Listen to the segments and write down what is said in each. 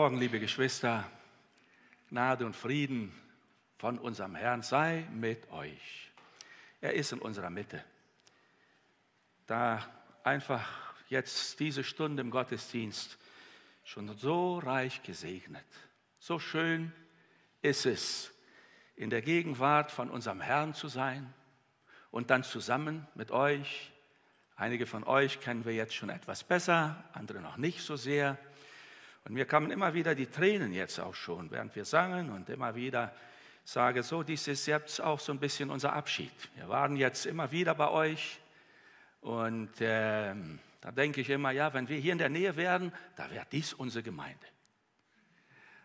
Morgen, liebe Geschwister. Gnade und Frieden von unserem Herrn sei mit euch. Er ist in unserer Mitte. Da einfach jetzt diese Stunde im Gottesdienst schon so reich gesegnet. So schön ist es, in der Gegenwart von unserem Herrn zu sein und dann zusammen mit euch. Einige von euch kennen wir jetzt schon etwas besser, andere noch nicht so sehr und mir kamen immer wieder die Tränen jetzt auch schon, während wir sangen und immer wieder sage so, dies ist jetzt auch so ein bisschen unser Abschied. Wir waren jetzt immer wieder bei euch und äh, da denke ich immer, ja, wenn wir hier in der Nähe wären, da wäre dies unsere Gemeinde.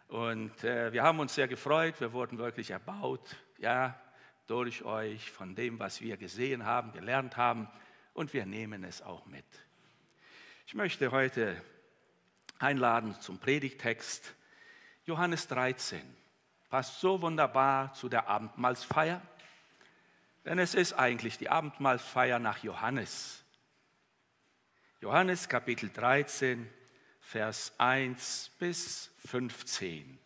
Und äh, wir haben uns sehr gefreut, wir wurden wirklich erbaut, ja, durch euch, von dem, was wir gesehen haben, gelernt haben und wir nehmen es auch mit. Ich möchte heute einladen zum Predigtext. Johannes 13 passt so wunderbar zu der Abendmahlsfeier, denn es ist eigentlich die Abendmahlsfeier nach Johannes. Johannes Kapitel 13, Vers 1 bis 15.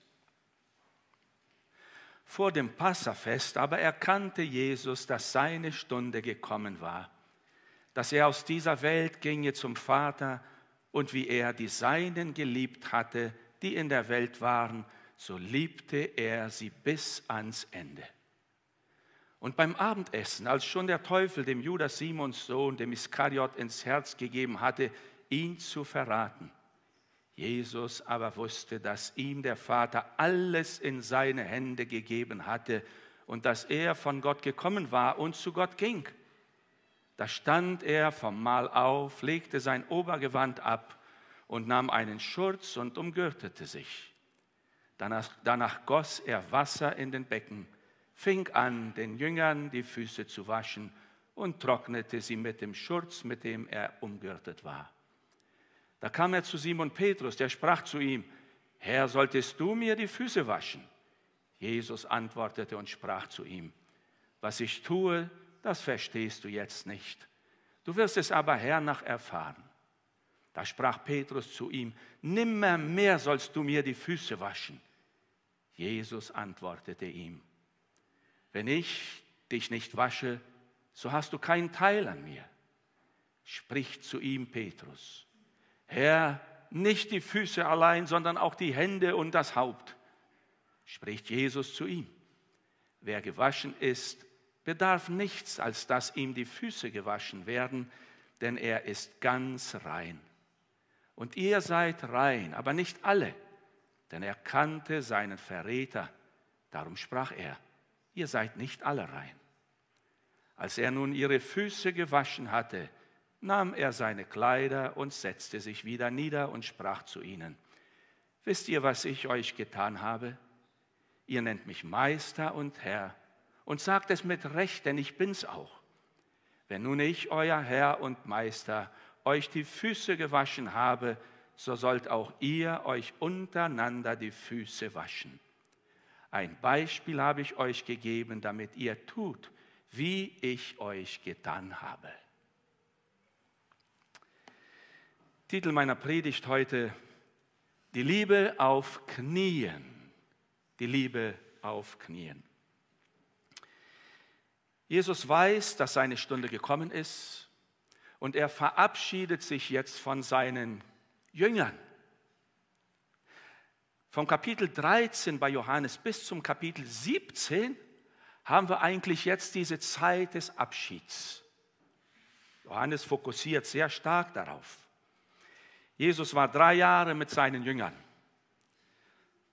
Vor dem Passafest aber erkannte Jesus, dass seine Stunde gekommen war, dass er aus dieser Welt ginge zum Vater, und wie er die Seinen geliebt hatte, die in der Welt waren, so liebte er sie bis ans Ende. Und beim Abendessen, als schon der Teufel dem Judas Simons Sohn, dem Iskariot, ins Herz gegeben hatte, ihn zu verraten, Jesus aber wusste, dass ihm der Vater alles in seine Hände gegeben hatte und dass er von Gott gekommen war und zu Gott ging. Da stand er vom Mahl auf, legte sein Obergewand ab und nahm einen Schurz und umgürtete sich. Danach, danach goss er Wasser in den Becken, fing an, den Jüngern die Füße zu waschen und trocknete sie mit dem Schurz, mit dem er umgürtet war. Da kam er zu Simon Petrus, der sprach zu ihm, Herr, solltest du mir die Füße waschen? Jesus antwortete und sprach zu ihm, was ich tue, das verstehst du jetzt nicht. Du wirst es aber hernach erfahren. Da sprach Petrus zu ihm, nimmermehr sollst du mir die Füße waschen. Jesus antwortete ihm, wenn ich dich nicht wasche, so hast du keinen Teil an mir. Spricht zu ihm Petrus, Herr, nicht die Füße allein, sondern auch die Hände und das Haupt. Spricht Jesus zu ihm, wer gewaschen ist, bedarf nichts, als dass ihm die Füße gewaschen werden, denn er ist ganz rein. Und ihr seid rein, aber nicht alle, denn er kannte seinen Verräter. Darum sprach er, ihr seid nicht alle rein. Als er nun ihre Füße gewaschen hatte, nahm er seine Kleider und setzte sich wieder nieder und sprach zu ihnen, Wisst ihr, was ich euch getan habe? Ihr nennt mich Meister und Herr, und sagt es mit Recht, denn ich bin's auch. Wenn nun ich, euer Herr und Meister, euch die Füße gewaschen habe, so sollt auch ihr euch untereinander die Füße waschen. Ein Beispiel habe ich euch gegeben, damit ihr tut, wie ich euch getan habe. Titel meiner Predigt heute, die Liebe auf Knien. Die Liebe auf Knien. Jesus weiß, dass seine Stunde gekommen ist und er verabschiedet sich jetzt von seinen Jüngern. Vom Kapitel 13 bei Johannes bis zum Kapitel 17 haben wir eigentlich jetzt diese Zeit des Abschieds. Johannes fokussiert sehr stark darauf. Jesus war drei Jahre mit seinen Jüngern.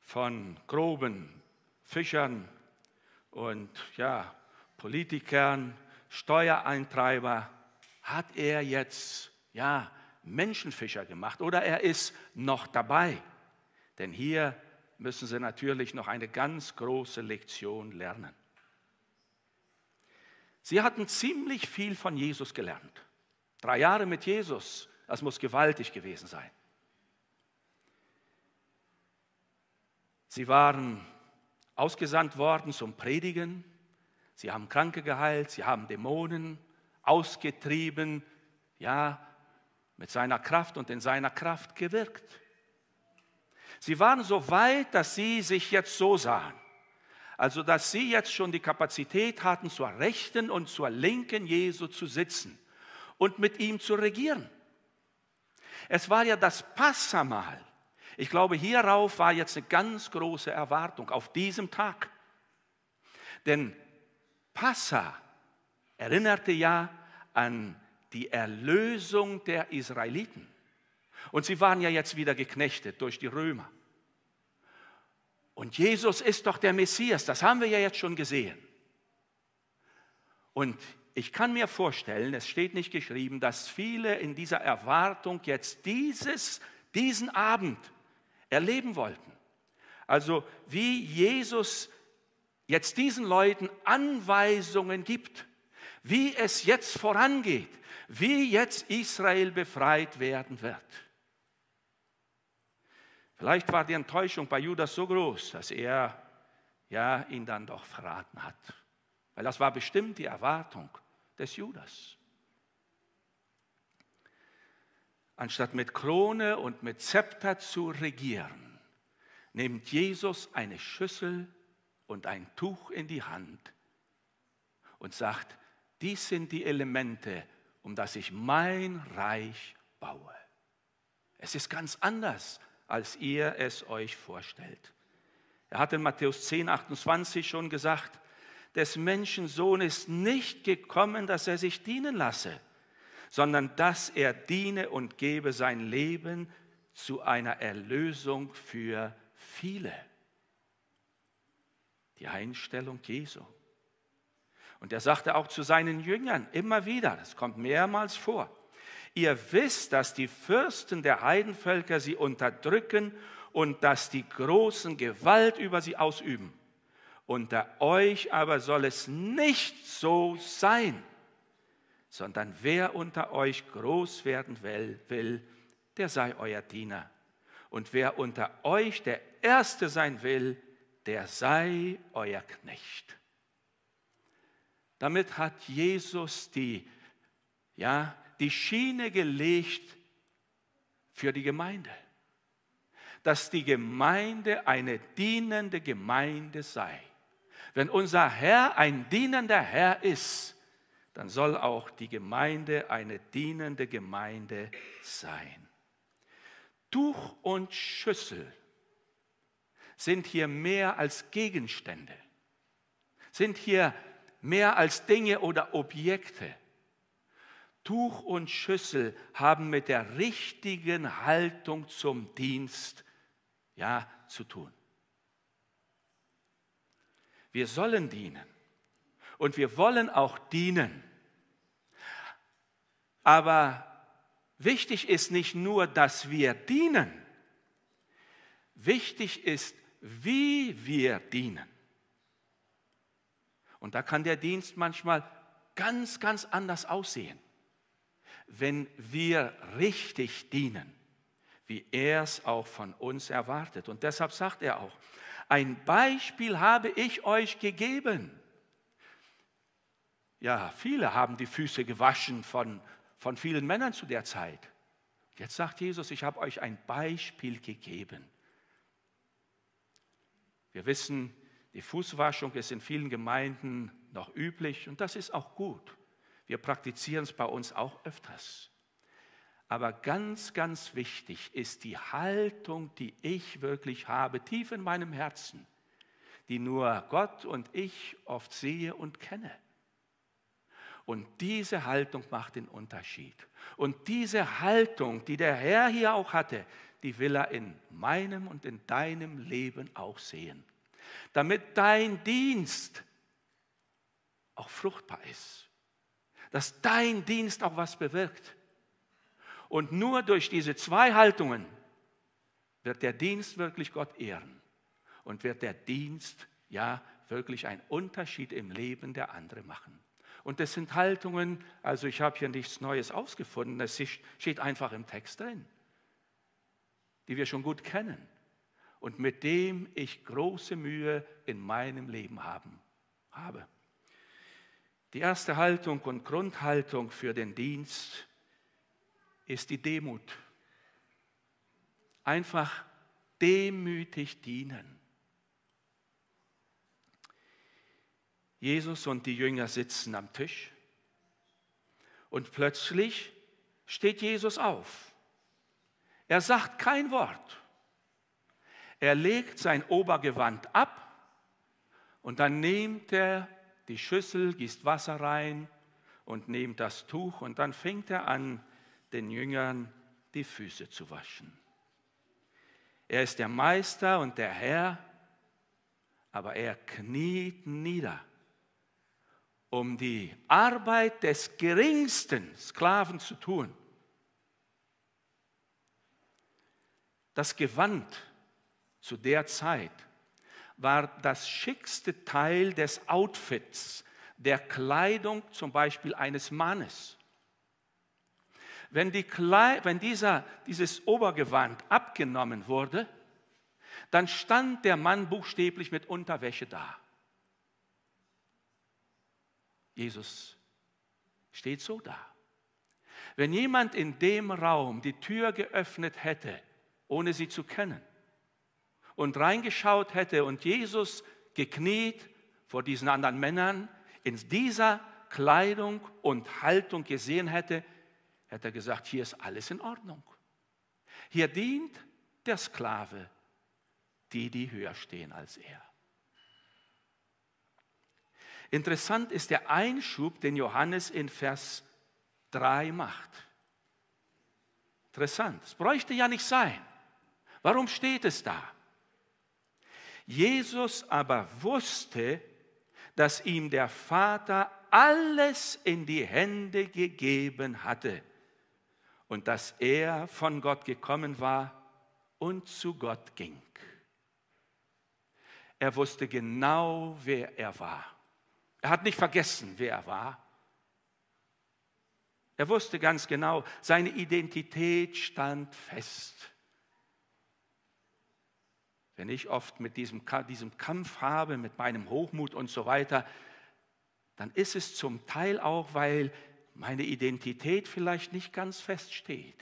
Von Groben, Fischern und ja, Politikern, Steuereintreiber, hat er jetzt, ja, Menschenfischer gemacht oder er ist noch dabei. Denn hier müssen sie natürlich noch eine ganz große Lektion lernen. Sie hatten ziemlich viel von Jesus gelernt. Drei Jahre mit Jesus, das muss gewaltig gewesen sein. Sie waren ausgesandt worden zum Predigen, Sie haben Kranke geheilt, sie haben Dämonen ausgetrieben, ja, mit seiner Kraft und in seiner Kraft gewirkt. Sie waren so weit, dass sie sich jetzt so sahen. Also, dass sie jetzt schon die Kapazität hatten, zur rechten und zur linken Jesu zu sitzen und mit ihm zu regieren. Es war ja das Passamal. Ich glaube, hierauf war jetzt eine ganz große Erwartung, auf diesem Tag. Denn Passa erinnerte ja an die Erlösung der Israeliten. Und sie waren ja jetzt wieder geknechtet durch die Römer. Und Jesus ist doch der Messias, das haben wir ja jetzt schon gesehen. Und ich kann mir vorstellen, es steht nicht geschrieben, dass viele in dieser Erwartung jetzt dieses, diesen Abend erleben wollten. Also wie Jesus jetzt diesen Leuten Anweisungen gibt, wie es jetzt vorangeht, wie jetzt Israel befreit werden wird. Vielleicht war die Enttäuschung bei Judas so groß, dass er ja, ihn dann doch verraten hat. Weil das war bestimmt die Erwartung des Judas. Anstatt mit Krone und mit Zepter zu regieren, nimmt Jesus eine Schüssel und ein Tuch in die Hand und sagt, dies sind die Elemente, um das ich mein Reich baue. Es ist ganz anders, als ihr es euch vorstellt. Er hat in Matthäus 10, 28 schon gesagt, des Menschen Sohn ist nicht gekommen, dass er sich dienen lasse, sondern dass er diene und gebe sein Leben zu einer Erlösung für viele. Die Einstellung Jesu. Und er sagte auch zu seinen Jüngern immer wieder, das kommt mehrmals vor, ihr wisst, dass die Fürsten der Heidenvölker sie unterdrücken und dass die Großen Gewalt über sie ausüben. Unter euch aber soll es nicht so sein, sondern wer unter euch groß werden will, will der sei euer Diener. Und wer unter euch der Erste sein will, der sei euer Knecht. Damit hat Jesus die, ja, die Schiene gelegt für die Gemeinde, dass die Gemeinde eine dienende Gemeinde sei. Wenn unser Herr ein dienender Herr ist, dann soll auch die Gemeinde eine dienende Gemeinde sein. Tuch und Schüssel sind hier mehr als Gegenstände, sind hier mehr als Dinge oder Objekte. Tuch und Schüssel haben mit der richtigen Haltung zum Dienst ja zu tun. Wir sollen dienen und wir wollen auch dienen. Aber wichtig ist nicht nur, dass wir dienen. Wichtig ist, wie wir dienen. Und da kann der Dienst manchmal ganz, ganz anders aussehen, wenn wir richtig dienen, wie er es auch von uns erwartet. Und deshalb sagt er auch, ein Beispiel habe ich euch gegeben. Ja, viele haben die Füße gewaschen von, von vielen Männern zu der Zeit. Jetzt sagt Jesus, ich habe euch ein Beispiel gegeben. Wir wissen, die Fußwaschung ist in vielen Gemeinden noch üblich und das ist auch gut. Wir praktizieren es bei uns auch öfters. Aber ganz, ganz wichtig ist die Haltung, die ich wirklich habe, tief in meinem Herzen, die nur Gott und ich oft sehe und kenne. Und diese Haltung macht den Unterschied. Und diese Haltung, die der Herr hier auch hatte, die will er in meinem und in deinem Leben auch sehen. Damit dein Dienst auch fruchtbar ist. Dass dein Dienst auch was bewirkt. Und nur durch diese zwei Haltungen wird der Dienst wirklich Gott ehren. Und wird der Dienst ja wirklich einen Unterschied im Leben der anderen machen. Und das sind Haltungen, also ich habe hier nichts Neues ausgefunden, das steht einfach im Text drin die wir schon gut kennen und mit dem ich große Mühe in meinem Leben haben, habe. Die erste Haltung und Grundhaltung für den Dienst ist die Demut. Einfach demütig dienen. Jesus und die Jünger sitzen am Tisch und plötzlich steht Jesus auf er sagt kein Wort. Er legt sein Obergewand ab und dann nimmt er die Schüssel, gießt Wasser rein und nimmt das Tuch und dann fängt er an, den Jüngern die Füße zu waschen. Er ist der Meister und der Herr, aber er kniet nieder, um die Arbeit des geringsten Sklaven zu tun Das Gewand zu der Zeit war das schickste Teil des Outfits, der Kleidung zum Beispiel eines Mannes. Wenn, die wenn, dieser, dieses Obergewand abgenommen wurde, dann stand der Mann buchstäblich mit Unterwäsche da. Jesus steht so da. Wenn jemand in dem Raum die Tür geöffnet hätte ohne sie zu kennen, und reingeschaut hätte und Jesus gekniet vor diesen anderen Männern in dieser Kleidung und Haltung gesehen hätte, hätte er gesagt, hier ist alles in Ordnung. Hier dient der Sklave die, die höher stehen als er. Interessant ist der Einschub, den Johannes in Vers 3 macht. Interessant, es bräuchte ja nicht sein. Warum steht es da? Jesus aber wusste, dass ihm der Vater alles in die Hände gegeben hatte und dass er von Gott gekommen war und zu Gott ging. Er wusste genau, wer er war. Er hat nicht vergessen, wer er war. Er wusste ganz genau, seine Identität stand fest wenn ich oft mit diesem, diesem Kampf habe, mit meinem Hochmut und so weiter, dann ist es zum Teil auch, weil meine Identität vielleicht nicht ganz feststeht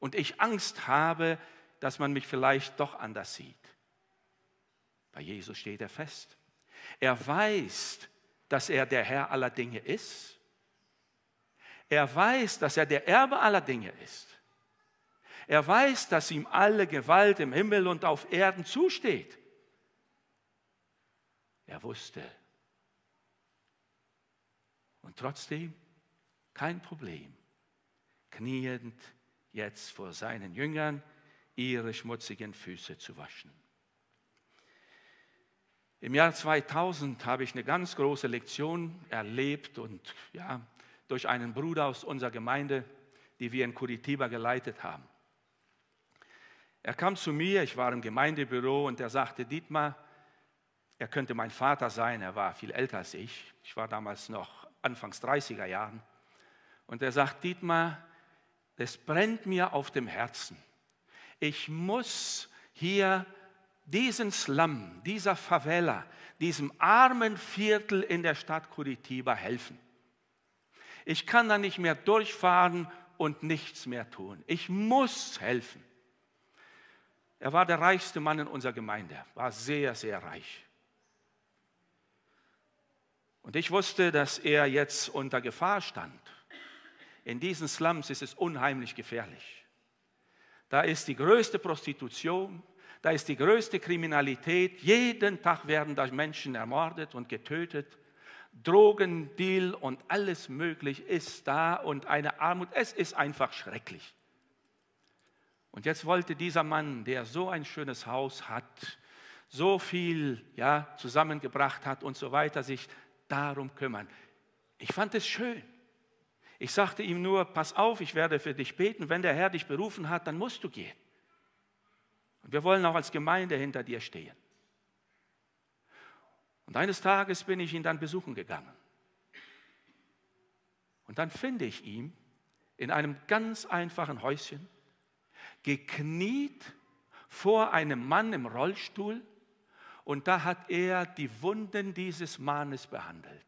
und ich Angst habe, dass man mich vielleicht doch anders sieht. Bei Jesus steht er fest. Er weiß, dass er der Herr aller Dinge ist. Er weiß, dass er der Erbe aller Dinge ist. Er weiß, dass ihm alle Gewalt im Himmel und auf Erden zusteht. Er wusste. Und trotzdem kein Problem. Kniend jetzt vor seinen Jüngern ihre schmutzigen Füße zu waschen. Im Jahr 2000 habe ich eine ganz große Lektion erlebt und ja, durch einen Bruder aus unserer Gemeinde, die wir in Curitiba geleitet haben. Er kam zu mir, ich war im Gemeindebüro und er sagte, Dietmar, er könnte mein Vater sein, er war viel älter als ich. Ich war damals noch Anfangs 30er Jahren. Und er sagt, Dietmar, es brennt mir auf dem Herzen. Ich muss hier diesen Slum, dieser Favela, diesem armen Viertel in der Stadt Curitiba helfen. Ich kann da nicht mehr durchfahren und nichts mehr tun. Ich muss helfen. Er war der reichste Mann in unserer Gemeinde, war sehr, sehr reich. Und ich wusste, dass er jetzt unter Gefahr stand. In diesen Slums ist es unheimlich gefährlich. Da ist die größte Prostitution, da ist die größte Kriminalität. Jeden Tag werden da Menschen ermordet und getötet. Drogendeal und alles Mögliche ist da und eine Armut. Es ist einfach schrecklich. Und jetzt wollte dieser Mann, der so ein schönes Haus hat, so viel ja, zusammengebracht hat und so weiter, sich darum kümmern. Ich fand es schön. Ich sagte ihm nur, pass auf, ich werde für dich beten. Wenn der Herr dich berufen hat, dann musst du gehen. Und wir wollen auch als Gemeinde hinter dir stehen. Und eines Tages bin ich ihn dann besuchen gegangen. Und dann finde ich ihn in einem ganz einfachen Häuschen gekniet vor einem Mann im Rollstuhl und da hat er die Wunden dieses Mannes behandelt.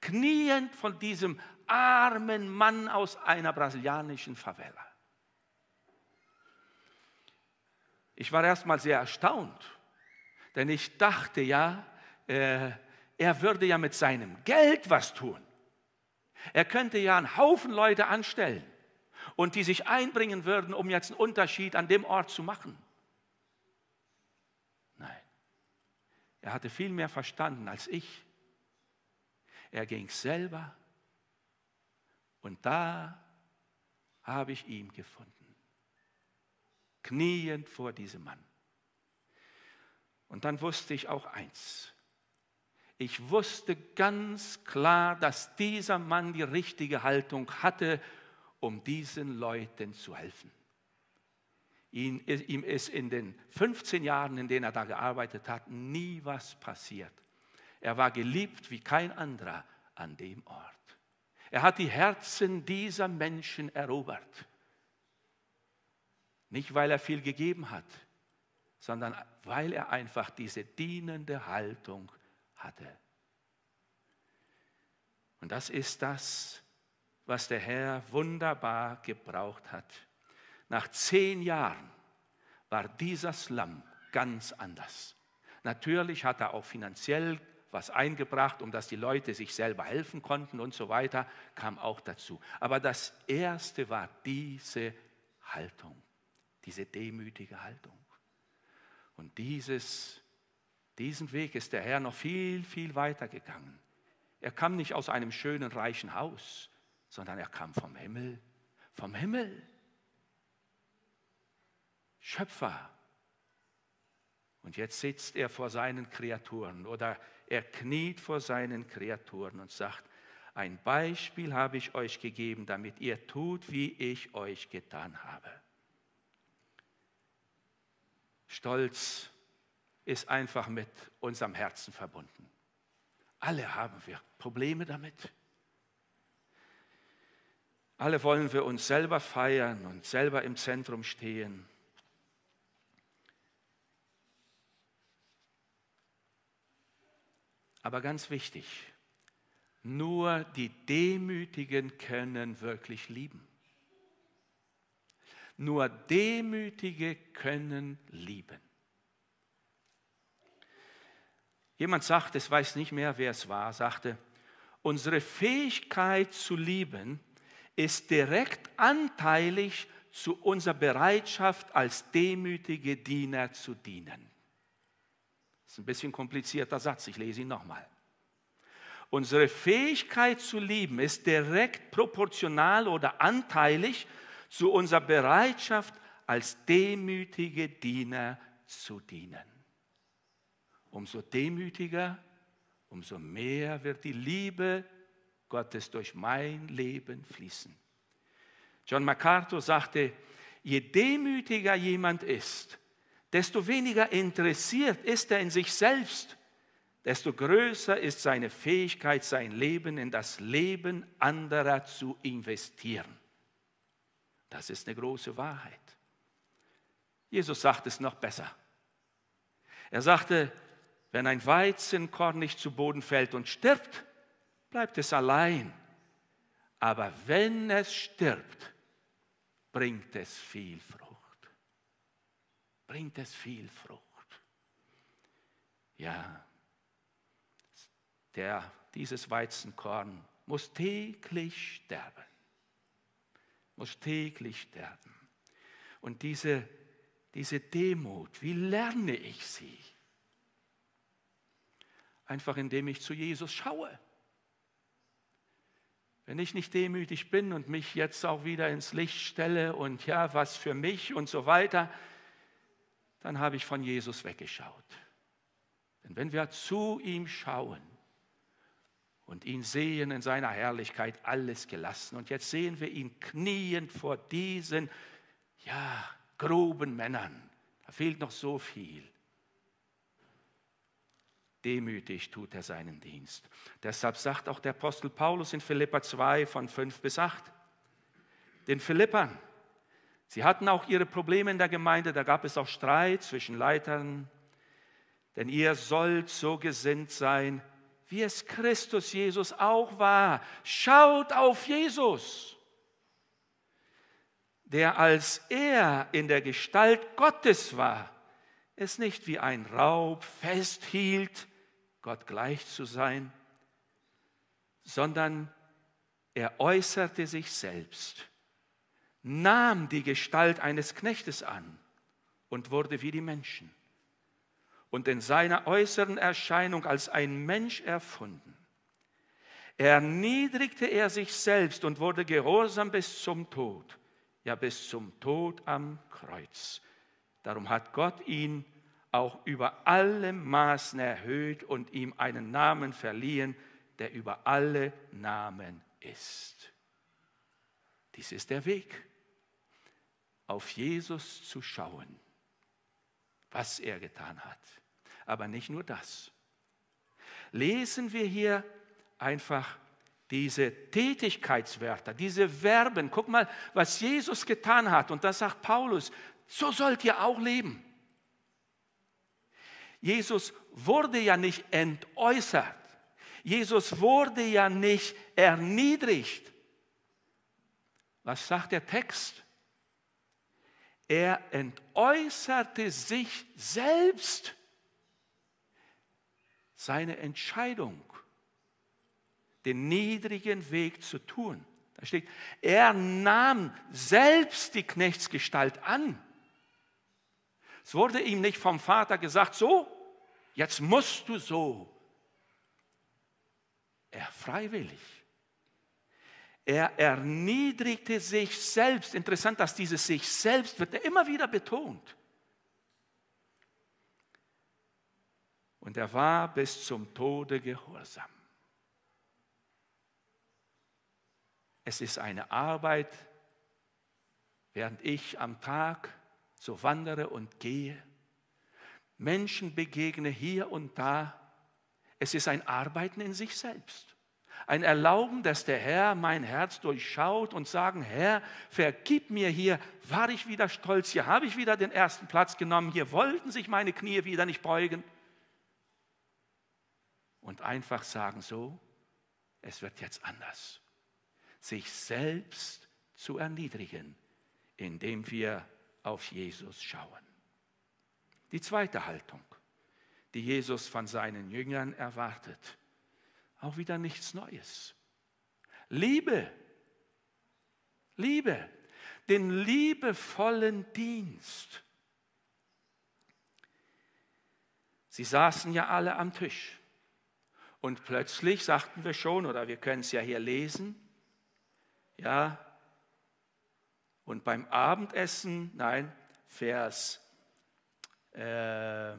Kniend von diesem armen Mann aus einer brasilianischen Favela. Ich war erstmal sehr erstaunt, denn ich dachte ja, äh, er würde ja mit seinem Geld was tun. Er könnte ja einen Haufen Leute anstellen und die sich einbringen würden, um jetzt einen Unterschied an dem Ort zu machen. Nein, er hatte viel mehr verstanden als ich. Er ging selber und da habe ich ihn gefunden. Kniend vor diesem Mann. Und dann wusste ich auch eins. Ich wusste ganz klar, dass dieser Mann die richtige Haltung hatte um diesen Leuten zu helfen. Ihn, ihm ist in den 15 Jahren, in denen er da gearbeitet hat, nie was passiert. Er war geliebt wie kein anderer an dem Ort. Er hat die Herzen dieser Menschen erobert. Nicht, weil er viel gegeben hat, sondern weil er einfach diese dienende Haltung hatte. Und das ist das, was was der Herr wunderbar gebraucht hat. Nach zehn Jahren war dieser Slum ganz anders. Natürlich hat er auch finanziell was eingebracht, um dass die Leute sich selber helfen konnten und so weiter, kam auch dazu. Aber das Erste war diese Haltung, diese demütige Haltung. Und dieses, diesen Weg ist der Herr noch viel, viel weiter gegangen. Er kam nicht aus einem schönen, reichen Haus sondern er kam vom Himmel, vom Himmel. Schöpfer. Und jetzt sitzt er vor seinen Kreaturen oder er kniet vor seinen Kreaturen und sagt, ein Beispiel habe ich euch gegeben, damit ihr tut, wie ich euch getan habe. Stolz ist einfach mit unserem Herzen verbunden. Alle haben wir Probleme damit. Alle wollen wir uns selber feiern und selber im Zentrum stehen. Aber ganz wichtig, nur die Demütigen können wirklich lieben. Nur Demütige können lieben. Jemand sagt, es weiß nicht mehr, wer es war, sagte, unsere Fähigkeit zu lieben ist direkt anteilig zu unserer Bereitschaft, als demütige Diener zu dienen. Das ist ein bisschen komplizierter Satz, ich lese ihn nochmal. Unsere Fähigkeit zu lieben ist direkt proportional oder anteilig zu unserer Bereitschaft, als demütige Diener zu dienen. Umso demütiger, umso mehr wird die Liebe Gottes durch mein Leben fließen. John MacArthur sagte, je demütiger jemand ist, desto weniger interessiert ist er in sich selbst, desto größer ist seine Fähigkeit, sein Leben in das Leben anderer zu investieren. Das ist eine große Wahrheit. Jesus sagt es noch besser. Er sagte, wenn ein Weizenkorn nicht zu Boden fällt und stirbt, bleibt es allein. Aber wenn es stirbt, bringt es viel Frucht. Bringt es viel Frucht. Ja, der, dieses Weizenkorn muss täglich sterben. Muss täglich sterben. Und diese, diese Demut, wie lerne ich sie? Einfach indem ich zu Jesus schaue. Wenn ich nicht demütig bin und mich jetzt auch wieder ins Licht stelle und ja, was für mich und so weiter, dann habe ich von Jesus weggeschaut. Denn wenn wir zu ihm schauen und ihn sehen in seiner Herrlichkeit, alles gelassen, und jetzt sehen wir ihn kniend vor diesen, ja, groben Männern, da fehlt noch so viel. Demütig tut er seinen Dienst. Deshalb sagt auch der Apostel Paulus in Philippa 2 von 5 bis 8, den Philippern, sie hatten auch ihre Probleme in der Gemeinde, da gab es auch Streit zwischen Leitern, denn ihr sollt so gesinnt sein, wie es Christus Jesus auch war. Schaut auf Jesus, der als er in der Gestalt Gottes war, es nicht wie ein Raub festhielt, Gott gleich zu sein, sondern er äußerte sich selbst, nahm die Gestalt eines Knechtes an und wurde wie die Menschen und in seiner äußeren Erscheinung als ein Mensch erfunden. Erniedrigte er sich selbst und wurde gehorsam bis zum Tod, ja bis zum Tod am Kreuz. Darum hat Gott ihn auch über alle Maßen erhöht und ihm einen Namen verliehen, der über alle Namen ist. Dies ist der Weg, auf Jesus zu schauen, was er getan hat. Aber nicht nur das. Lesen wir hier einfach diese Tätigkeitswörter, diese Verben. Guck mal, was Jesus getan hat. Und da sagt Paulus, so sollt ihr auch leben. Jesus wurde ja nicht entäußert. Jesus wurde ja nicht erniedrigt. Was sagt der Text? Er entäußerte sich selbst. Seine Entscheidung, den niedrigen Weg zu tun. Da steht, er nahm selbst die Knechtsgestalt an. Es wurde ihm nicht vom Vater gesagt, so, Jetzt musst du so. Er freiwillig. Er erniedrigte sich selbst. Interessant, dass dieses sich selbst wird er immer wieder betont. Und er war bis zum Tode gehorsam. Es ist eine Arbeit, während ich am Tag so wandere und gehe Menschen begegne hier und da. Es ist ein Arbeiten in sich selbst. Ein Erlauben, dass der Herr mein Herz durchschaut und sagen, Herr, vergib mir hier, war ich wieder stolz, hier habe ich wieder den ersten Platz genommen, hier wollten sich meine Knie wieder nicht beugen. Und einfach sagen so, es wird jetzt anders. Sich selbst zu erniedrigen, indem wir auf Jesus schauen. Die zweite Haltung, die Jesus von seinen Jüngern erwartet, auch wieder nichts Neues. Liebe, Liebe, den liebevollen Dienst. Sie saßen ja alle am Tisch. Und plötzlich sagten wir schon, oder wir können es ja hier lesen, ja, und beim Abendessen, nein, Vers äh,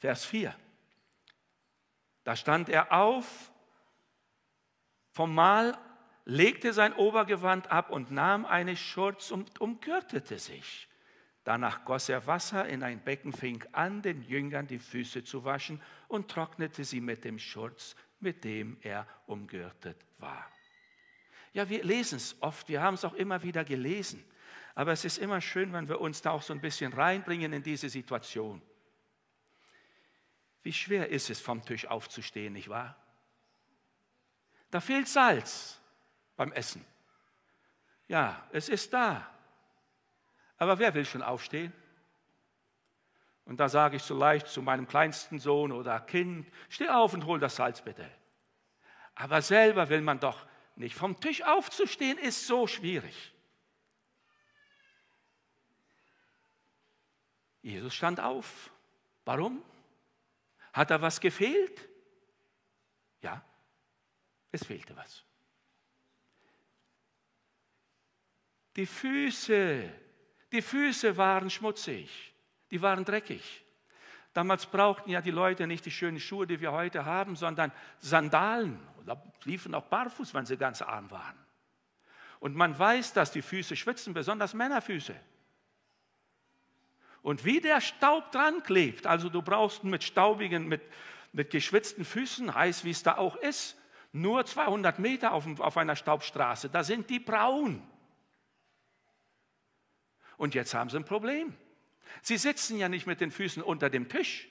Vers 4. Da stand er auf vom Mahl, legte sein Obergewand ab und nahm eine Schurz und umgürtete sich. Danach goss er Wasser in ein Becken, fing an, den Jüngern die Füße zu waschen und trocknete sie mit dem Schurz, mit dem er umgürtet war. Ja, wir lesen es oft, wir haben es auch immer wieder gelesen. Aber es ist immer schön, wenn wir uns da auch so ein bisschen reinbringen in diese Situation. Wie schwer ist es, vom Tisch aufzustehen, nicht wahr? Da fehlt Salz beim Essen. Ja, es ist da. Aber wer will schon aufstehen? Und da sage ich so leicht zu meinem kleinsten Sohn oder Kind, steh auf und hol das Salz bitte. Aber selber will man doch nicht. Vom Tisch aufzustehen ist so schwierig. Jesus stand auf. Warum? Hat da was gefehlt? Ja, es fehlte was. Die Füße, die Füße waren schmutzig, die waren dreckig. Damals brauchten ja die Leute nicht die schönen Schuhe, die wir heute haben, sondern Sandalen oder liefen auch barfuß, wenn sie ganz arm waren. Und man weiß, dass die Füße schwitzen, besonders Männerfüße. Und wie der Staub dran klebt, also du brauchst mit staubigen, mit, mit geschwitzten Füßen, heiß wie es da auch ist, nur 200 Meter auf, auf einer Staubstraße, da sind die braun. Und jetzt haben sie ein Problem. Sie sitzen ja nicht mit den Füßen unter dem Tisch.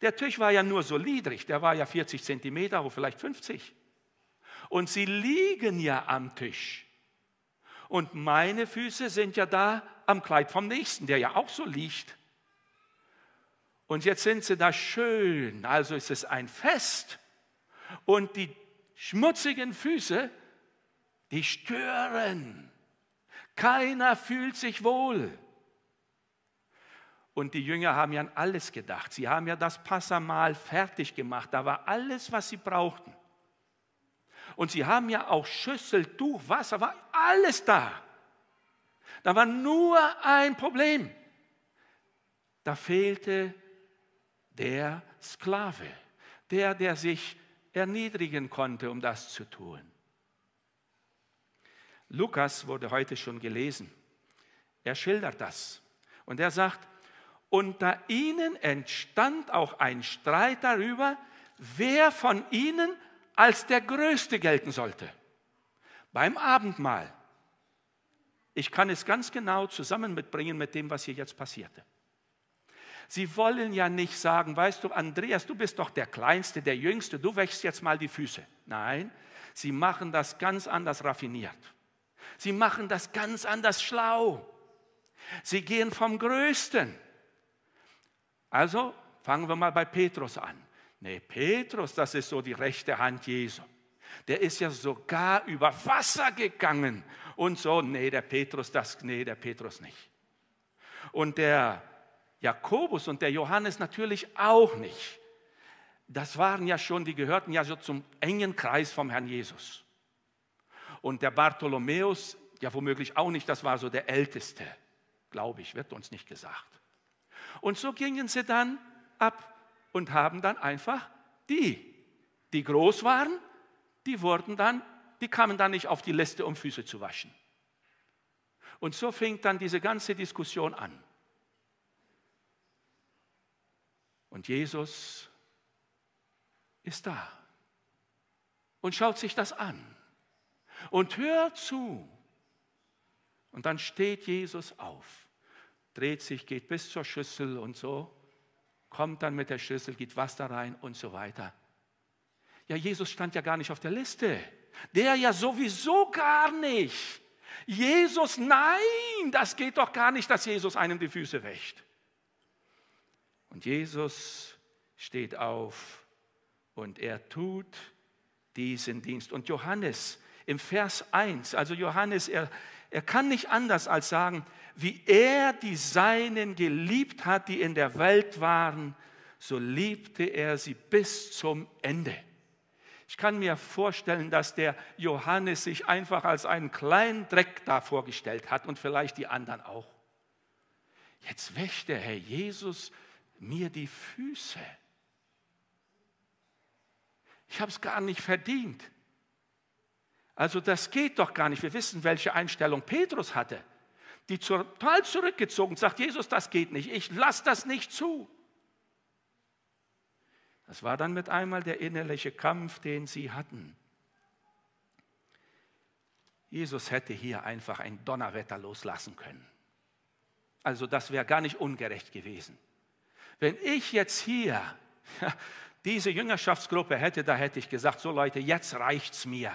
Der Tisch war ja nur so niedrig, der war ja 40 Zentimeter hoch, vielleicht 50. Und sie liegen ja am Tisch. Und meine Füße sind ja da am Kleid vom Nächsten, der ja auch so liegt. Und jetzt sind sie da schön, also ist es ein Fest. Und die schmutzigen Füße, die stören. Keiner fühlt sich wohl. Und die Jünger haben ja an alles gedacht. Sie haben ja das Passamal fertig gemacht. Da war alles, was sie brauchten. Und sie haben ja auch Schüssel, Tuch, Wasser, war alles da. Da war nur ein Problem. Da fehlte der Sklave, der, der sich erniedrigen konnte, um das zu tun. Lukas wurde heute schon gelesen. Er schildert das. Und er sagt, unter ihnen entstand auch ein Streit darüber, wer von ihnen als der Größte gelten sollte. Beim Abendmahl ich kann es ganz genau zusammen mitbringen mit dem, was hier jetzt passierte. Sie wollen ja nicht sagen, weißt du, Andreas, du bist doch der Kleinste, der Jüngste, du wächst jetzt mal die Füße. Nein, sie machen das ganz anders raffiniert. Sie machen das ganz anders schlau. Sie gehen vom Größten. Also fangen wir mal bei Petrus an. Nee, Petrus, das ist so die rechte Hand Jesu. Der ist ja sogar über Wasser gegangen und so, nee, der Petrus das, nee, der Petrus nicht. Und der Jakobus und der Johannes natürlich auch nicht. Das waren ja schon, die gehörten ja so zum engen Kreis vom Herrn Jesus. Und der Bartholomäus, ja womöglich auch nicht, das war so der Älteste, glaube ich, wird uns nicht gesagt. Und so gingen sie dann ab und haben dann einfach die, die groß waren, die wurden dann die kamen dann nicht auf die Liste, um Füße zu waschen. Und so fing dann diese ganze Diskussion an. Und Jesus ist da und schaut sich das an und hört zu. Und dann steht Jesus auf, dreht sich, geht bis zur Schüssel und so, kommt dann mit der Schüssel, geht Wasser rein und so weiter. Ja, Jesus stand ja gar nicht auf der Liste der ja sowieso gar nicht. Jesus, nein, das geht doch gar nicht, dass Jesus einem die Füße wäscht. Und Jesus steht auf und er tut diesen Dienst. Und Johannes im Vers 1, also Johannes, er, er kann nicht anders als sagen, wie er die Seinen geliebt hat, die in der Welt waren, so liebte er sie bis zum Ende. Ich kann mir vorstellen, dass der Johannes sich einfach als einen kleinen Dreck da vorgestellt hat und vielleicht die anderen auch. Jetzt wäscht der Herr Jesus mir die Füße. Ich habe es gar nicht verdient. Also das geht doch gar nicht. Wir wissen, welche Einstellung Petrus hatte. Die total zurückgezogen sagt, Jesus, das geht nicht. Ich lasse das nicht zu. Das war dann mit einmal der innerliche Kampf, den sie hatten. Jesus hätte hier einfach ein Donnerwetter loslassen können. Also das wäre gar nicht ungerecht gewesen. Wenn ich jetzt hier diese Jüngerschaftsgruppe hätte, da hätte ich gesagt, so Leute, jetzt reicht's mir.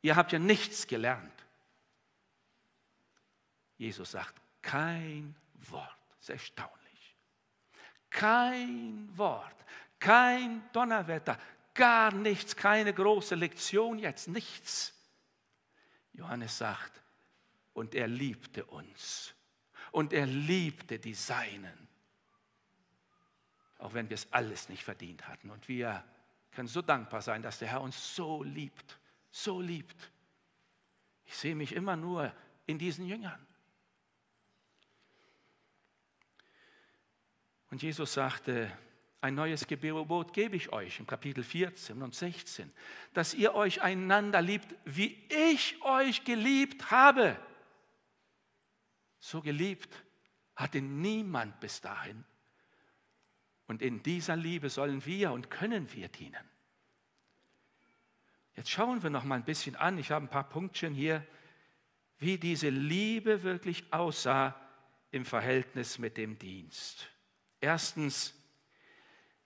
Ihr habt ja nichts gelernt. Jesus sagt kein Wort. Das ist erstaunlich. Kein Wort, kein Donnerwetter, gar nichts, keine große Lektion jetzt, nichts. Johannes sagt, und er liebte uns und er liebte die Seinen, auch wenn wir es alles nicht verdient hatten. Und wir können so dankbar sein, dass der Herr uns so liebt, so liebt. Ich sehe mich immer nur in diesen Jüngern. Und Jesus sagte, ein neues Gebot gebe ich euch im Kapitel 14 und 16, dass ihr euch einander liebt, wie ich euch geliebt habe. So geliebt hatte niemand bis dahin. Und in dieser Liebe sollen wir und können wir dienen. Jetzt schauen wir noch mal ein bisschen an. Ich habe ein paar Punktchen hier, wie diese Liebe wirklich aussah im Verhältnis mit dem Dienst. Erstens,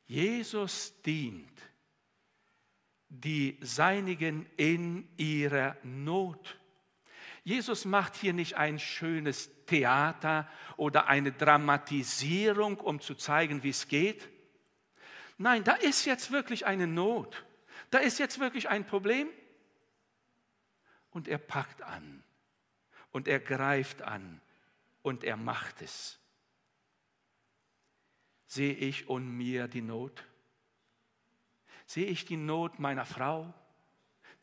Jesus dient die Seinigen in ihrer Not. Jesus macht hier nicht ein schönes Theater oder eine Dramatisierung, um zu zeigen, wie es geht. Nein, da ist jetzt wirklich eine Not. Da ist jetzt wirklich ein Problem. Und er packt an und er greift an und er macht es. Sehe ich und mir die Not? Sehe ich die Not meiner Frau,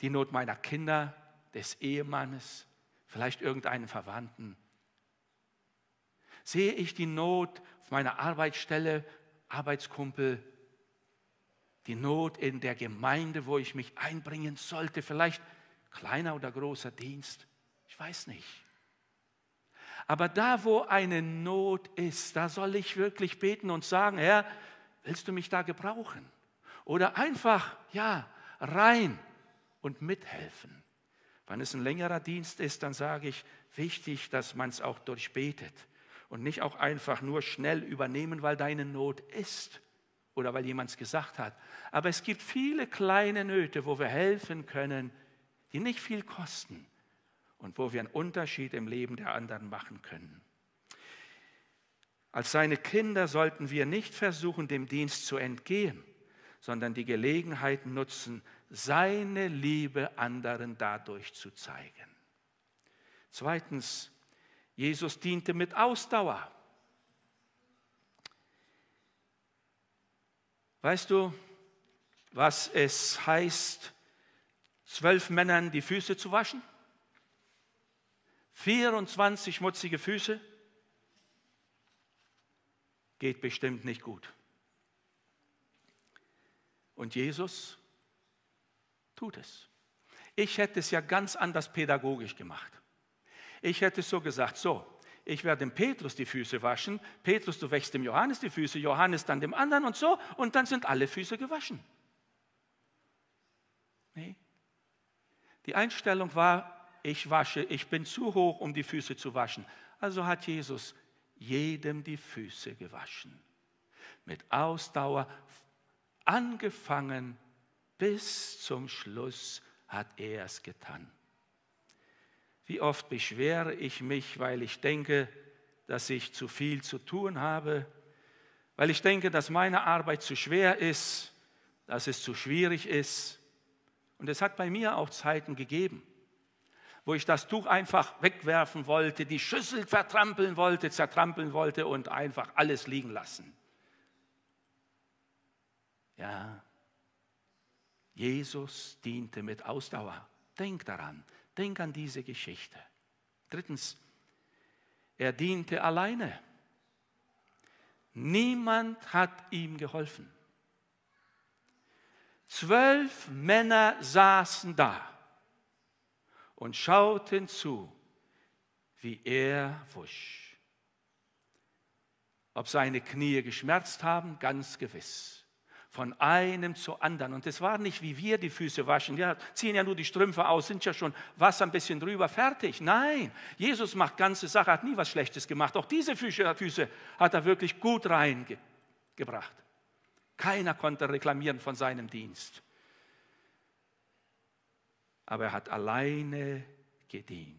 die Not meiner Kinder, des Ehemannes, vielleicht irgendeinen Verwandten? Sehe ich die Not auf meiner Arbeitsstelle, Arbeitskumpel, die Not in der Gemeinde, wo ich mich einbringen sollte, vielleicht kleiner oder großer Dienst, ich weiß nicht. Aber da, wo eine Not ist, da soll ich wirklich beten und sagen, Herr, willst du mich da gebrauchen? Oder einfach, ja, rein und mithelfen. Wenn es ein längerer Dienst ist, dann sage ich, wichtig, dass man es auch durchbetet und nicht auch einfach nur schnell übernehmen, weil deine Not ist oder weil jemand es gesagt hat. Aber es gibt viele kleine Nöte, wo wir helfen können, die nicht viel kosten und wo wir einen Unterschied im Leben der anderen machen können. Als seine Kinder sollten wir nicht versuchen, dem Dienst zu entgehen, sondern die Gelegenheit nutzen, seine Liebe anderen dadurch zu zeigen. Zweitens, Jesus diente mit Ausdauer. Weißt du, was es heißt, zwölf Männern die Füße zu waschen? 24 schmutzige Füße, geht bestimmt nicht gut. Und Jesus tut es. Ich hätte es ja ganz anders pädagogisch gemacht. Ich hätte so gesagt, so, ich werde dem Petrus die Füße waschen, Petrus, du wäschst dem Johannes die Füße, Johannes dann dem anderen und so, und dann sind alle Füße gewaschen. Nee. Die Einstellung war, ich wasche, ich bin zu hoch, um die Füße zu waschen. Also hat Jesus jedem die Füße gewaschen. Mit Ausdauer, angefangen bis zum Schluss hat er es getan. Wie oft beschwere ich mich, weil ich denke, dass ich zu viel zu tun habe, weil ich denke, dass meine Arbeit zu schwer ist, dass es zu schwierig ist. Und es hat bei mir auch Zeiten gegeben wo ich das Tuch einfach wegwerfen wollte, die Schüssel vertrampeln wollte, zertrampeln wollte und einfach alles liegen lassen. Ja, Jesus diente mit Ausdauer. Denk daran, denk an diese Geschichte. Drittens, er diente alleine. Niemand hat ihm geholfen. Zwölf Männer saßen da und schauten zu, wie er wusch. Ob seine Knie geschmerzt haben, ganz gewiss. Von einem zu anderen. Und es war nicht wie wir die Füße waschen. Wir ziehen ja nur die Strümpfe aus, sind ja schon Wasser ein bisschen drüber, fertig. Nein, Jesus macht ganze Sache, hat nie was Schlechtes gemacht. Auch diese Füße, Füße hat er wirklich gut reingebracht. Keiner konnte reklamieren von seinem Dienst aber er hat alleine gedient.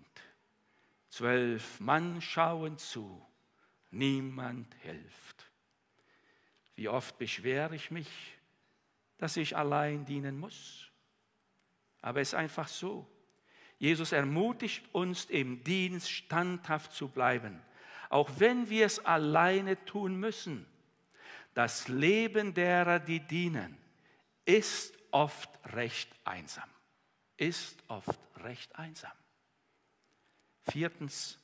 Zwölf Mann schauen zu, niemand hilft. Wie oft beschwere ich mich, dass ich allein dienen muss. Aber es ist einfach so. Jesus ermutigt uns, im Dienst standhaft zu bleiben, auch wenn wir es alleine tun müssen. Das Leben derer, die dienen, ist oft recht einsam ist oft recht einsam. Viertens,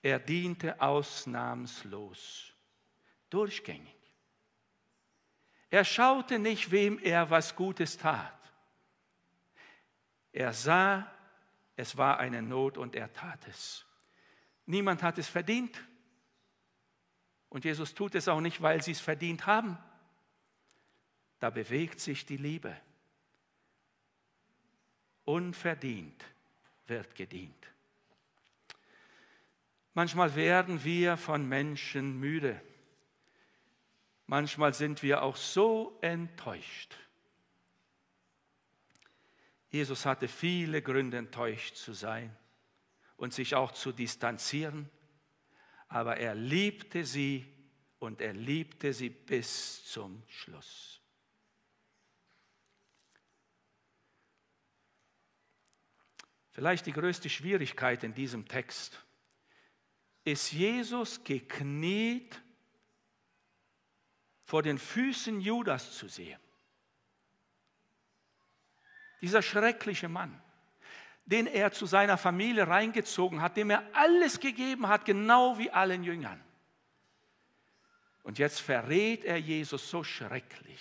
er diente ausnahmslos, durchgängig. Er schaute nicht, wem er was Gutes tat. Er sah, es war eine Not und er tat es. Niemand hat es verdient. Und Jesus tut es auch nicht, weil sie es verdient haben. Da bewegt sich die Liebe. Unverdient wird gedient. Manchmal werden wir von Menschen müde. Manchmal sind wir auch so enttäuscht. Jesus hatte viele Gründe, enttäuscht zu sein und sich auch zu distanzieren, aber er liebte sie und er liebte sie bis zum Schluss. Vielleicht die größte Schwierigkeit in diesem Text. Ist Jesus gekniet vor den Füßen Judas zu sehen? Dieser schreckliche Mann, den er zu seiner Familie reingezogen hat, dem er alles gegeben hat, genau wie allen Jüngern. Und jetzt verrät er Jesus so schrecklich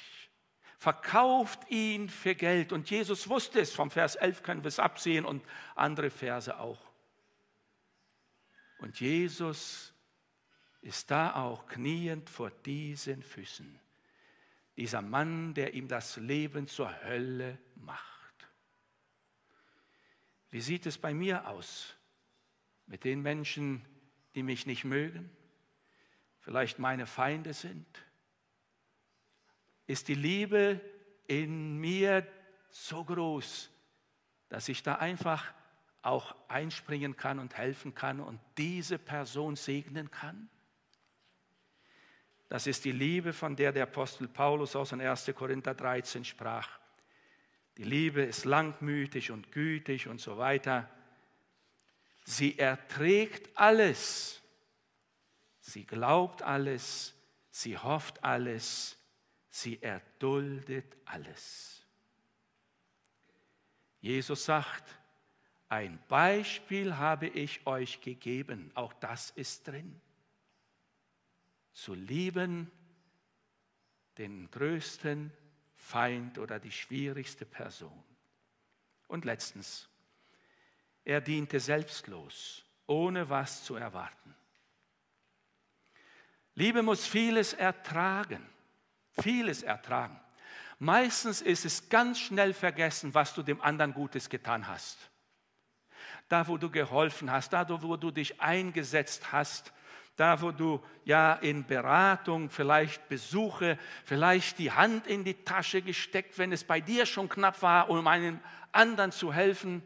verkauft ihn für Geld. Und Jesus wusste es, vom Vers 11 können wir es absehen und andere Verse auch. Und Jesus ist da auch kniend vor diesen Füßen. Dieser Mann, der ihm das Leben zur Hölle macht. Wie sieht es bei mir aus mit den Menschen, die mich nicht mögen, vielleicht meine Feinde sind? ist die Liebe in mir so groß, dass ich da einfach auch einspringen kann und helfen kann und diese Person segnen kann? Das ist die Liebe, von der der Apostel Paulus aus in 1. Korinther 13 sprach. Die Liebe ist langmütig und gütig und so weiter. Sie erträgt alles. Sie glaubt alles. Sie hofft alles. Sie erduldet alles. Jesus sagt, ein Beispiel habe ich euch gegeben, auch das ist drin. Zu lieben den größten Feind oder die schwierigste Person. Und letztens, er diente selbstlos, ohne was zu erwarten. Liebe muss vieles ertragen. Vieles ertragen. Meistens ist es ganz schnell vergessen, was du dem anderen Gutes getan hast. Da, wo du geholfen hast, da, wo du dich eingesetzt hast, da, wo du ja in Beratung, vielleicht Besuche, vielleicht die Hand in die Tasche gesteckt, wenn es bei dir schon knapp war, um einem anderen zu helfen.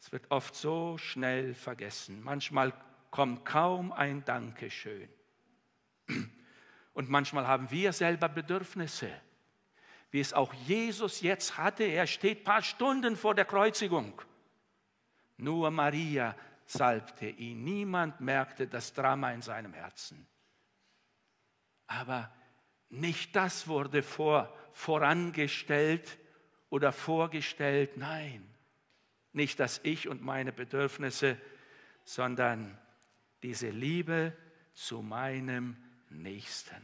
Es wird oft so schnell vergessen. Manchmal kommt kaum ein Dankeschön. Und manchmal haben wir selber Bedürfnisse, wie es auch Jesus jetzt hatte. Er steht ein paar Stunden vor der Kreuzigung. Nur Maria salbte ihn. Niemand merkte das Drama in seinem Herzen. Aber nicht das wurde vor, vorangestellt oder vorgestellt. Nein, nicht das Ich und meine Bedürfnisse, sondern diese Liebe zu meinem Herzen. Nächsten.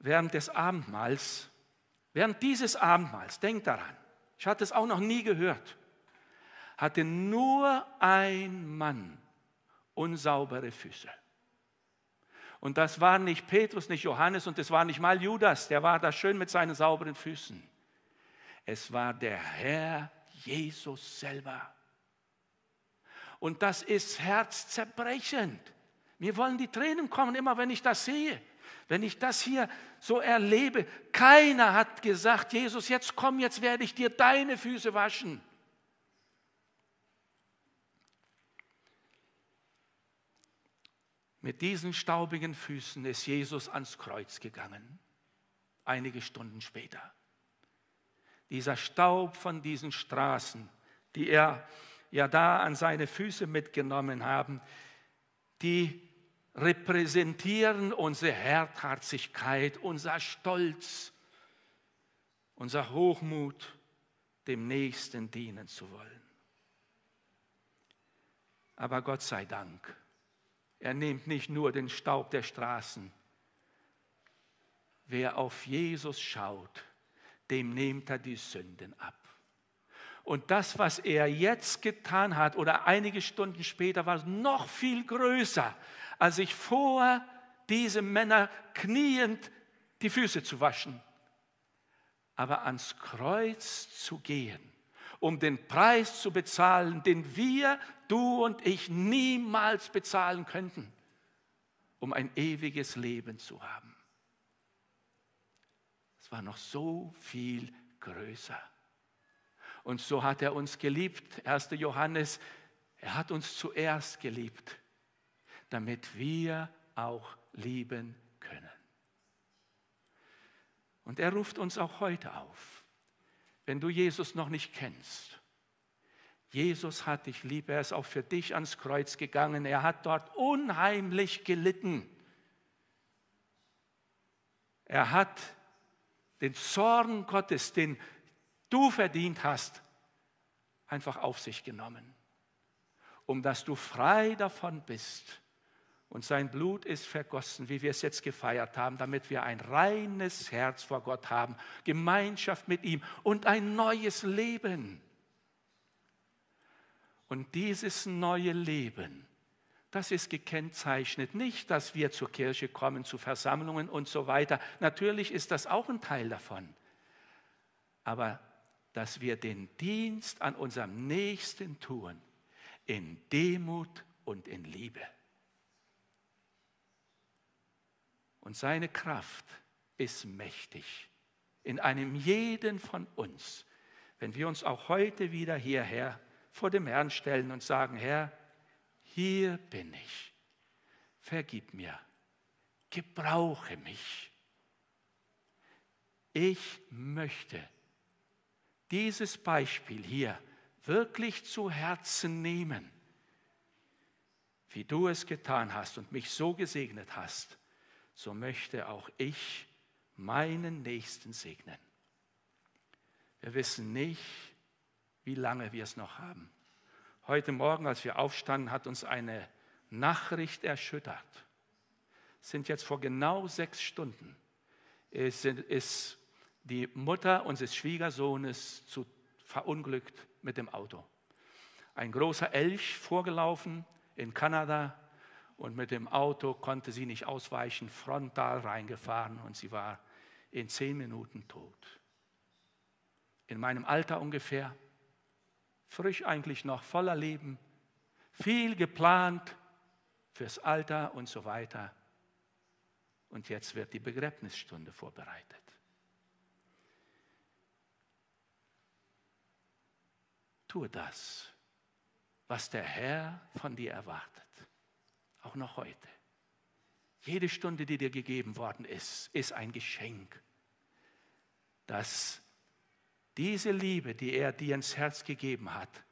Während des Abendmahls, während dieses Abendmahls, denkt daran, ich hatte es auch noch nie gehört, hatte nur ein Mann unsaubere Füße. Und das war nicht Petrus, nicht Johannes und es war nicht mal Judas, der war da schön mit seinen sauberen Füßen. Es war der Herr Jesus selber. Und das ist herzzerbrechend, mir wollen die Tränen kommen, immer wenn ich das sehe, wenn ich das hier so erlebe. Keiner hat gesagt, Jesus, jetzt komm, jetzt werde ich dir deine Füße waschen. Mit diesen staubigen Füßen ist Jesus ans Kreuz gegangen, einige Stunden später. Dieser Staub von diesen Straßen, die er ja da an seine Füße mitgenommen haben, die repräsentieren unsere Herzherzigkeit, unser Stolz, unser Hochmut, dem Nächsten dienen zu wollen. Aber Gott sei Dank, er nimmt nicht nur den Staub der Straßen. Wer auf Jesus schaut, dem nimmt er die Sünden ab. Und das, was er jetzt getan hat oder einige Stunden später, war noch viel größer als ich vor diese Männer kniend die Füße zu waschen, aber ans Kreuz zu gehen, um den Preis zu bezahlen, den wir, du und ich niemals bezahlen könnten, um ein ewiges Leben zu haben. Es war noch so viel größer. Und so hat er uns geliebt, 1. Johannes, er hat uns zuerst geliebt damit wir auch lieben können. Und er ruft uns auch heute auf, wenn du Jesus noch nicht kennst. Jesus hat dich lieb, er ist auch für dich ans Kreuz gegangen, er hat dort unheimlich gelitten. Er hat den Zorn Gottes, den du verdient hast, einfach auf sich genommen, um dass du frei davon bist und sein Blut ist vergossen, wie wir es jetzt gefeiert haben, damit wir ein reines Herz vor Gott haben, Gemeinschaft mit ihm und ein neues Leben. Und dieses neue Leben, das ist gekennzeichnet nicht, dass wir zur Kirche kommen, zu Versammlungen und so weiter. Natürlich ist das auch ein Teil davon. Aber dass wir den Dienst an unserem Nächsten tun, in Demut und in Liebe. Und seine Kraft ist mächtig in einem jeden von uns, wenn wir uns auch heute wieder hierher vor dem Herrn stellen und sagen, Herr, hier bin ich, vergib mir, gebrauche mich. Ich möchte dieses Beispiel hier wirklich zu Herzen nehmen, wie du es getan hast und mich so gesegnet hast so möchte auch ich meinen Nächsten segnen. Wir wissen nicht, wie lange wir es noch haben. Heute Morgen, als wir aufstanden, hat uns eine Nachricht erschüttert. Es sind jetzt vor genau sechs Stunden, es ist die Mutter unseres Schwiegersohnes zu, verunglückt mit dem Auto. Ein großer Elch vorgelaufen in Kanada, und mit dem Auto konnte sie nicht ausweichen, frontal reingefahren und sie war in zehn Minuten tot. In meinem Alter ungefähr, frisch eigentlich noch, voller Leben, viel geplant fürs Alter und so weiter. Und jetzt wird die Begräbnisstunde vorbereitet. Tue das, was der Herr von dir erwartet auch noch heute. Jede Stunde, die dir gegeben worden ist, ist ein Geschenk, dass diese Liebe, die er dir ins Herz gegeben hat,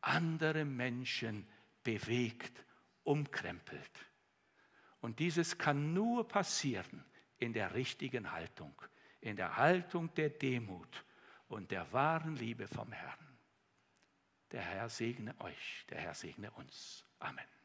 andere Menschen bewegt, umkrempelt. Und dieses kann nur passieren in der richtigen Haltung, in der Haltung der Demut und der wahren Liebe vom Herrn. Der Herr segne euch, der Herr segne uns. Amen.